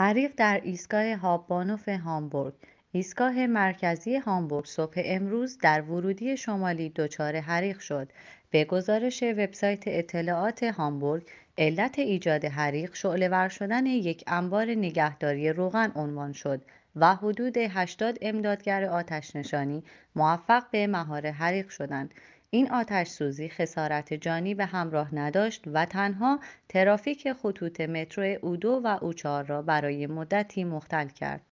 حریق در ایستگاه هاپبانوف هامبورگ ایستگاه مرکزی هامبورگ صبح امروز در ورودی شمالی دچار حریق شد به گزارش وبسایت اطلاعات هامبورگ علت ایجاد حریق شعلهور شدن یک انبار نگهداری روغن عنوان شد و حدود 80 امدادگر آتش نشانی موفق به مهار حریق شدند این آتش سوزی خسارت جانی به همراه نداشت و تنها ترافیک خطوط مترو او دو و او 4 را برای مدتی مختل کرد.